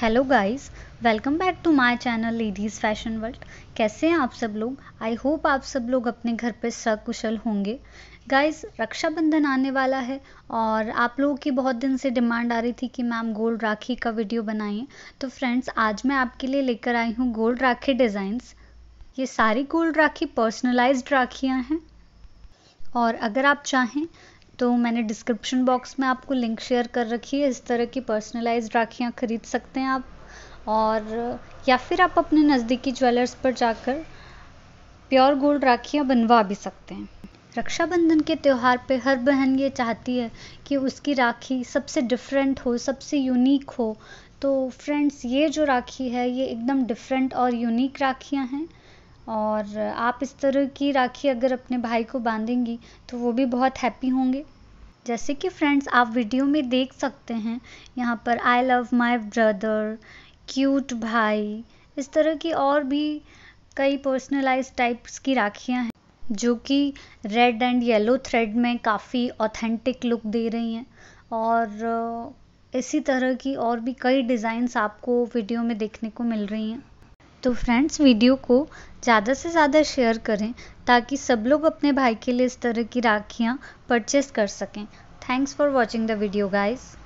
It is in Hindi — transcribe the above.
hello guys welcome back to my channel ladies fashion world कैसे हैं आप सब लोग आई होप आप सब लोग अपने घर पे सकुशल होंगे गाइस रक्षाबंधन आने वाला है और आप लोगों की बहुत दिन से डिमांड आ रही थी कि मैम गोल्ड राखी का वीडियो बनाइए तो फ्रेंड्स आज मैं आपके लिए लेकर आई हूँ गोल्ड राखी डिज़ाइंस ये सारी गोल्ड राखी पर्सनलाइज्ड राखियाँ हैं और अगर आप चाहें तो मैंने डिस्क्रिप्शन बॉक्स में आपको लिंक शेयर कर रखी है इस तरह की पर्सनलाइज राखियाँ ख़रीद सकते हैं आप और या फिर आप अपने नज़दीकी ज्वेलर्स पर जाकर प्योर गोल्ड राखियाँ बनवा भी सकते हैं रक्षाबंधन के त्यौहार पे हर बहन ये चाहती है कि उसकी राखी सबसे डिफरेंट हो सबसे यूनिक हो तो फ्रेंड्स ये जो राखी है ये एकदम डिफरेंट और यूनिक राखियाँ हैं और आप इस तरह की राखी अगर अपने भाई को बांधेंगी तो वो भी बहुत हैप्पी होंगे जैसे कि फ्रेंड्स आप वीडियो में देख सकते हैं यहाँ पर I love my brother cute भाई इस तरह की और भी कई पर्सनलाइज टाइप्स की राखियाँ हैं जो कि रेड एंड येलो थ्रेड में काफ़ी ऑथेंटिक लुक दे रही हैं और इसी तरह की और भी कई डिज़ाइंस आपको वीडियो में देखने को मिल रही हैं तो फ्रेंड्स वीडियो को ज़्यादा से ज़्यादा शेयर करें ताकि सब लोग अपने भाई के लिए इस तरह की राखियाँ परचेस कर सकें thanks for watching the video guys